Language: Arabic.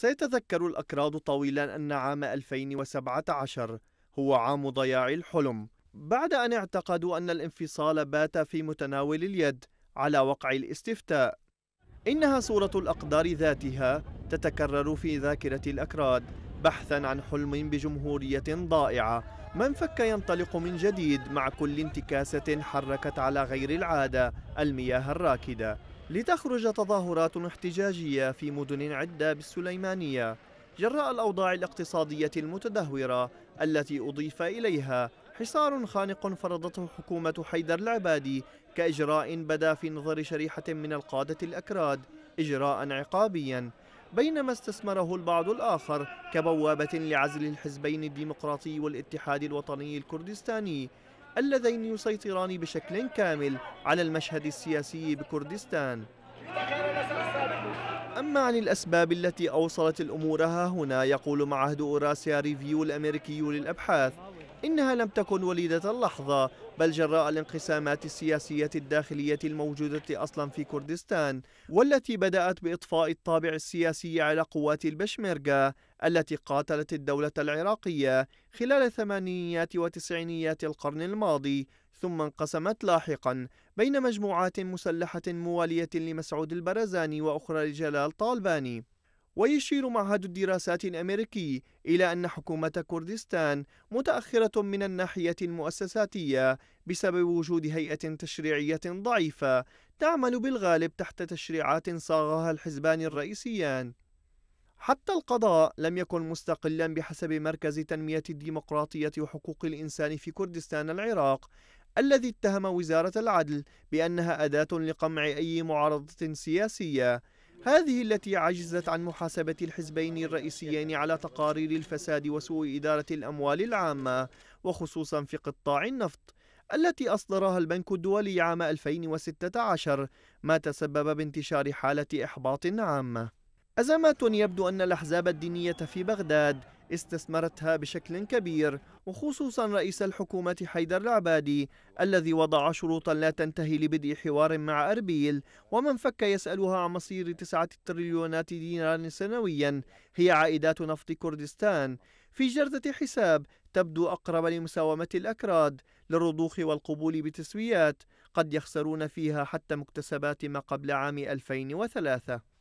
سيتذكر الأكراد طويلا أن عام 2017 هو عام ضياع الحلم بعد أن اعتقدوا أن الانفصال بات في متناول اليد على وقع الاستفتاء إنها صورة الأقدار ذاتها تتكرر في ذاكرة الأكراد بحثا عن حلم بجمهورية ضائعة من فك ينطلق من جديد مع كل انتكاسة حركت على غير العادة المياه الراكدة لتخرج تظاهرات احتجاجية في مدن عدة بالسليمانية جراء الأوضاع الاقتصادية المتدهورة التي أضيف إليها حصار خانق فرضته حكومة حيدر العبادي كإجراء بدا في نظر شريحة من القادة الأكراد إجراء عقابيا بينما استثمره البعض الآخر كبوابة لعزل الحزبين الديمقراطي والاتحاد الوطني الكردستاني اللذين يسيطران بشكل كامل على المشهد السياسي بكردستان أما عن الأسباب التي أوصلت الأمور ها هنا يقول معهد أوراسيا ريفيو الأمريكي للأبحاث إنها لم تكن وليدة اللحظة بل جراء الانقسامات السياسية الداخلية الموجودة أصلا في كردستان والتي بدأت بإطفاء الطابع السياسي على قوات البشميرغا التي قاتلت الدولة العراقية خلال ثمانينيات وتسعينيات القرن الماضي ثم انقسمت لاحقا بين مجموعات مسلحة موالية لمسعود البرزاني وأخرى لجلال طالباني ويشير معهد الدراسات الأمريكي إلى أن حكومة كردستان متأخرة من الناحية المؤسساتية بسبب وجود هيئة تشريعية ضعيفة تعمل بالغالب تحت تشريعات صاغها الحزبان الرئيسيان حتى القضاء لم يكن مستقلا بحسب مركز تنمية الديمقراطية وحقوق الإنسان في كردستان العراق الذي اتهم وزارة العدل بأنها أداة لقمع أي معارضة سياسية هذه التي عجزت عن محاسبة الحزبين الرئيسيين على تقارير الفساد وسوء إدارة الأموال العامة وخصوصا في قطاع النفط التي أصدرها البنك الدولي عام 2016 ما تسبب بانتشار حالة إحباط عامة أزمات يبدو أن الأحزاب الدينية في بغداد استثمرتها بشكل كبير وخصوصا رئيس الحكومة حيدر العبادي الذي وضع شروطا لا تنتهي لبدء حوار مع أربيل ومن فك يسألها عن مصير تسعة تريليونات دينار سنويا هي عائدات نفط كردستان في جردة حساب تبدو أقرب لمساومة الأكراد للرضوخ والقبول بتسويات قد يخسرون فيها حتى مكتسبات ما قبل عام 2003